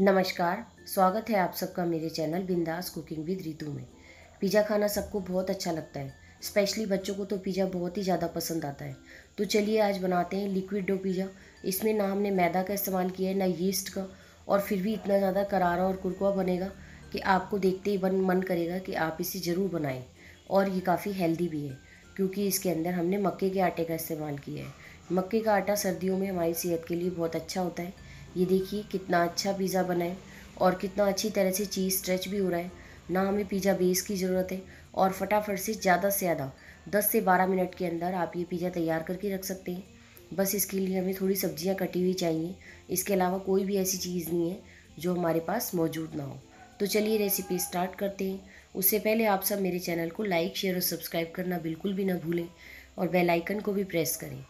नमस्कार स्वागत है आप सबका मेरे चैनल बिंदास कुकिंग विद रितु में पिज़्ज़ा खाना सबको बहुत अच्छा लगता है स्पेशली बच्चों को तो पिज़्ज़ा बहुत ही ज़्यादा पसंद आता है तो चलिए आज बनाते हैं लिक्विड डो पिज़्ज़ा इसमें ना हमने मैदा का इस्तेमाल किया है ना यीस्ट का और फिर भी इतना ज़्यादा करारा और कुरकुआ बनेगा कि आपको देखते ही बन मन करेगा कि आप इसे ज़रूर बनाएं और ये काफ़ी हेल्दी भी है क्योंकि इसके अंदर हमने मक्के के आटे का इस्तेमाल किया है मक्के का आटा सर्दियों में हमारी सेहत के लिए बहुत अच्छा होता है ये देखिए कितना अच्छा पिज़्ज़ा बना है और कितना अच्छी तरह से चीज़ स्ट्रेच भी हो रहा है ना हमें पिज़्ज़ा बेस की ज़रूरत है और फटाफट से ज़्यादा से ज़्यादा दस से बारह मिनट के अंदर आप ये पिज़्ज़ा तैयार करके रख सकते हैं बस इसके लिए हमें थोड़ी सब्जियाँ कटी हुई चाहिए इसके अलावा कोई भी ऐसी चीज़ नहीं है जो हमारे पास मौजूद ना हो तो चलिए रेसिपी स्टार्ट करते हैं उससे पहले आप सब मेरे चैनल को लाइक शेयर और सब्सक्राइब करना बिल्कुल भी ना भूलें और बेल आइकन को भी प्रेस करें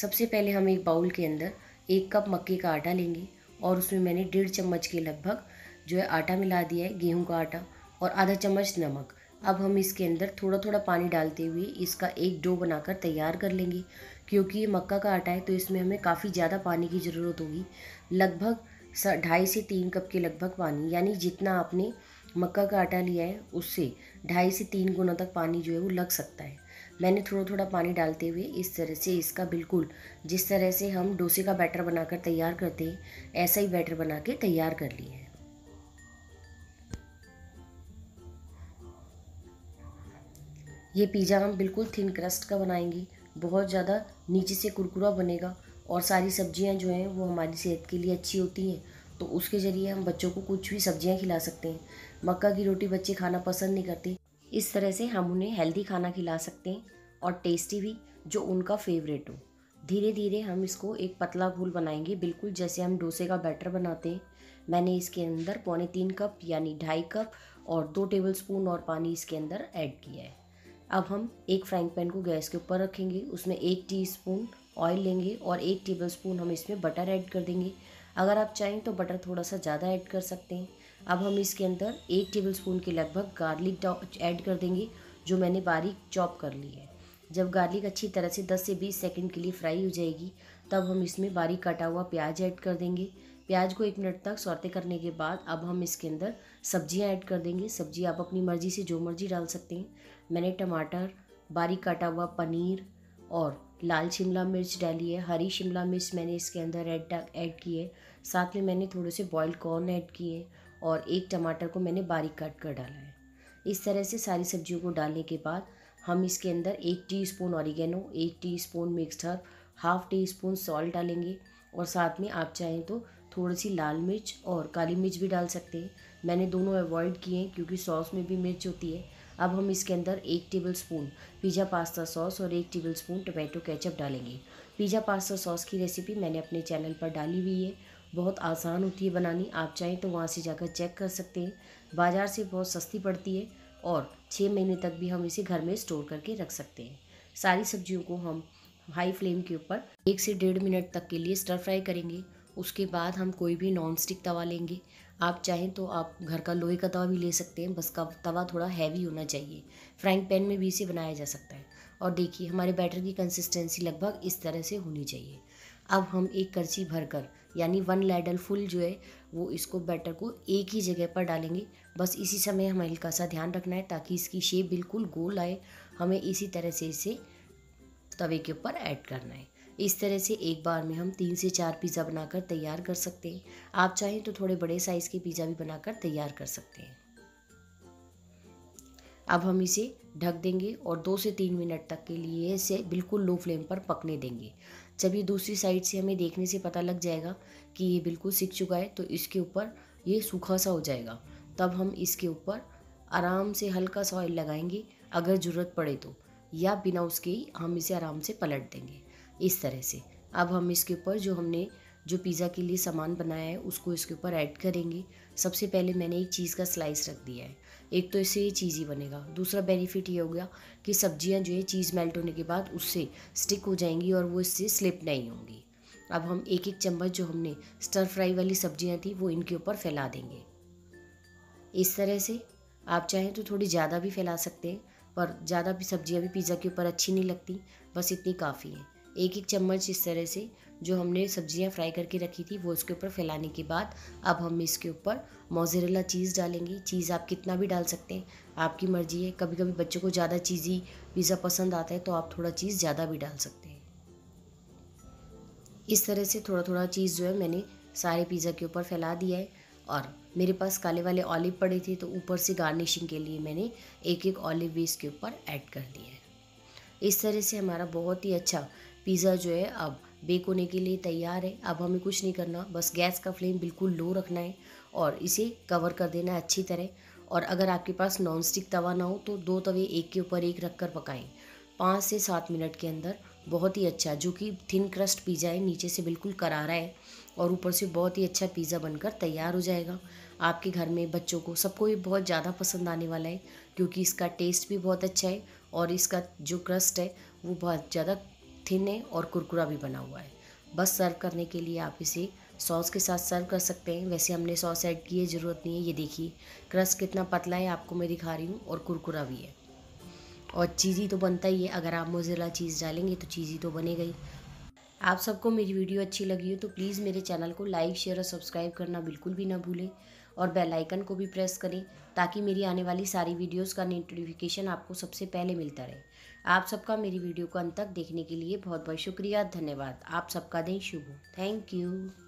सबसे पहले हम एक बाउल के अंदर एक कप मक्के का आटा लेंगे और उसमें मैंने डेढ़ चम्मच के लगभग जो है आटा मिला दिया है गेहूं का आटा और आधा चम्मच नमक अब हम इसके अंदर थोड़ा थोड़ा पानी डालते हुए इसका एक डो बनाकर तैयार कर लेंगे क्योंकि ये मक्का का आटा है तो इसमें हमें काफ़ी ज़्यादा पानी की ज़रूरत होगी लगभग ढाई से तीन कप के लगभग पानी यानी जितना आपने मक्का का आटा लिया है उससे ढाई से तीन गुना तक पानी जो है वो लग सकता है मैंने थोड़ा थोड़ा पानी डालते हुए इस तरह से इसका बिल्कुल जिस तरह से हम डोसे का बैटर बनाकर तैयार करते हैं ऐसा ही बैटर बना के तैयार कर लिए हैं ये पिज़्ज़ा हम बिल्कुल थिन क्रस्ट का बनाएंगे बहुत ज़्यादा नीचे से कुरकुरा बनेगा और सारी सब्जियां जो हैं वो हमारी सेहत के लिए अच्छी होती हैं तो उसके ज़रिए हम बच्चों को कुछ भी सब्जियां खिला सकते हैं मक्का की रोटी बच्चे खाना पसंद नहीं करते इस तरह से हम उन्हें हेल्दी खाना खिला सकते हैं और टेस्टी भी जो उनका फेवरेट हो धीरे धीरे हम इसको एक पतला घोल बनाएंगे बिल्कुल जैसे हम डोसे का बैटर बनाते हैं मैंने इसके अंदर पौने तीन कप यानी ढाई कप और दो टेबल स्पून और पानी इसके अंदर ऐड किया है अब हम एक फ्राइंग पैन को गैस के ऊपर रखेंगे उसमें एक टी ऑयल लेंगे और एक टेबल स्पून हम इसमें बटर ऐड कर देंगे अगर आप चाहें तो बटर थोड़ा सा ज़्यादा ऐड कर सकते हैं अब हम इसके अंदर एक टेबल स्पून के लगभग गार्लिक ऐड कर देंगे जो मैंने बारीक चॉप कर ली है जब गार्लिक अच्छी तरह से 10 से 20 सेकंड के लिए फ्राई हो जाएगी तब हम इसमें बारीक कटा हुआ प्याज ऐड कर देंगे प्याज को एक मिनट तक सौते करने के बाद अब हम इसके अंदर सब्जियां ऐड कर देंगे सब्जी आप अपनी मर्ज़ी से जो मर्ज़ी डाल सकते हैं मैंने टमाटर बारीक काटा हुआ पनीर और लाल शिमला मिर्च डाली है हरी शिमला मिर्च मैंने इसके अंदर ऐड ऐड की है साथ में मैंने थोड़े से बॉयल्ड कॉर्न ऐड किए और एक टमाटर को मैंने बारीक काट कर डाला है इस तरह से सारी सब्जियों को डालने के बाद हम इसके अंदर एक टी स्पून ऑरिगेनो एक teaspoon mixed herb half teaspoon salt डालेंगे और साथ में आप चाहें तो थोड़ी सी लाल मिर्च और काली मिर्च भी डाल सकते हैं मैंने दोनों अवॉइड किए हैं क्योंकि सॉस में भी मिर्च होती है अब हम इसके अंदर एक tablespoon pizza pasta sauce और एक टेबल स्पून टोमेटो केचप डालेंगे पिज़्ज़ा पास्ता सॉस की रेसिपी मैंने अपने चैनल पर डाली हुई है बहुत आसान होती है बनानी आप चाहें तो वहाँ से जाकर चेक कर सकते हैं बाज़ार से बहुत सस्ती पड़ती है और छः महीने तक भी हम इसे घर में स्टोर करके रख सकते हैं सारी सब्जियों को हम हाई फ्लेम के ऊपर एक से डेढ़ मिनट तक के लिए स्टर फ्राई करेंगे उसके बाद हम कोई भी नॉन स्टिक तवा लेंगे आप चाहें तो आप घर का लोहे का तवा भी ले सकते हैं बस का तवा थोड़ा हैवी होना चाहिए फ्राइंग पैन में भी इसे बनाया जा सकता है और देखिए हमारे बैटर की कंसिस्टेंसी लगभग इस तरह से होनी चाहिए अब हम एक करछी भरकर यानी वन लैडल फुल जो है वो इसको बैटर को एक ही जगह पर डालेंगे बस इसी समय हमें हल्का सा ध्यान रखना है ताकि इसकी शेप बिल्कुल गोल आए हमें इसी तरह से इसे तवे के ऊपर ऐड करना है इस तरह से एक बार में हम तीन से चार पिज़्ज़ा बनाकर तैयार कर सकते हैं आप चाहें तो थोड़े बड़े साइज़ के पिज़्ज़ा भी बनाकर तैयार कर सकते हैं अब हम इसे ढक देंगे और दो से तीन मिनट तक के लिए इसे बिल्कुल लो फ्लेम पर पकने देंगे जब ये दूसरी साइड से हमें देखने से पता लग जाएगा कि ये बिल्कुल सीख चुका है तो इसके ऊपर ये सूखा सा हो जाएगा तब हम इसके ऊपर आराम से हल्का सा ऑयल लगाएंगे अगर ज़रूरत पड़े तो या बिना उसके ही हम इसे आराम से पलट देंगे इस तरह से अब हम इसके ऊपर जो हमने जो पिज़्ज़ा के लिए सामान बनाया है उसको इसके ऊपर ऐड करेंगे सबसे पहले मैंने एक चीज़ का स्लाइस रख दिया है एक तो इससे ये चीज़ ही बनेगा दूसरा बेनिफिट ये हो गया कि सब्जियां जो है चीज़ मेल्ट होने के बाद उससे स्टिक हो जाएंगी और वो इससे स्लिप नहीं होंगी अब हम एक एक चम्मच जो हमने स्टर फ्राई वाली सब्जियां थी वो इनके ऊपर फैला देंगे इस तरह से आप चाहें तो थोड़ी ज़्यादा भी फैला सकते हैं पर ज़्यादा भी सब्जियाँ भी पिज़्ज़ा के ऊपर अच्छी नहीं लगती बस इतनी काफ़ी है एक एक चम्मच इस तरह से जो हमने सब्जियां फ्राई करके रखी थी वो उसके ऊपर फैलाने के बाद अब हम इसके ऊपर मोजरेला चीज़ डालेंगे चीज़ आप कितना भी डाल सकते हैं आपकी मर्ज़ी है कभी कभी बच्चों को ज़्यादा चीज़ी पिज़्ज़ा पसंद आता है तो आप थोड़ा चीज़ ज़्यादा भी डाल सकते हैं इस तरह से थोड़ा थोड़ा चीज़ जो है मैंने सारे पिज़्ज़ा के ऊपर फैला दिया है और मेरे पास काले वाले ऑलिव पड़े थे तो ऊपर से गार्निशिंग के लिए मैंने एक एक ऑलिव भी इसके ऊपर ऐड कर दिया है इस तरह से हमारा बहुत ही अच्छा पिज़्ज़ा जो है अब बेक होने के लिए तैयार है अब हमें कुछ नहीं करना बस गैस का फ्लेम बिल्कुल लो रखना है और इसे कवर कर देना है अच्छी तरह और अगर आपके पास नॉन स्टिक तवा ना हो तो दो तवे एक के ऊपर एक रख कर पकाएँ पाँच से सात मिनट के अंदर बहुत ही अच्छा जो कि थिन क्रस्ट पिज़्ज़ा है नीचे से बिल्कुल करारा है और ऊपर से बहुत ही अच्छा पिज़्ज़ा बनकर तैयार हो जाएगा आपके घर में बच्चों को सबको भी बहुत ज़्यादा पसंद आने वाला है क्योंकि इसका टेस्ट भी बहुत अच्छा है और इसका जो क्रस्ट है वो बहुत ज़्यादा थिन है और कुरकुरा भी बना हुआ है बस सर्व करने के लिए आप इसे सॉस के साथ सर्व कर सकते हैं वैसे हमने सॉस ऐड की है ज़रूरत नहीं है ये देखिए क्रस कितना पतला है आपको मैं दिखा रही हूँ और कुरकुरा भी है और चीज़ी तो बनता ही है अगर आप मोजिला चीज़ डालेंगे तो चीज़ी तो बने गई आप सबको मेरी वीडियो अच्छी लगी हो तो प्लीज़ मेरे चैनल को लाइक शेयर और सब्सक्राइब करना बिल्कुल भी ना भूलें और बेल आइकन को भी प्रेस करें ताकि मेरी आने वाली सारी वीडियोस का नोटिफिकेशन आपको सबसे पहले मिलता रहे आप सबका मेरी वीडियो को अंत तक देखने के लिए बहुत बहुत शुक्रिया धन्यवाद आप सबका दिन शुभ हो थैंक यू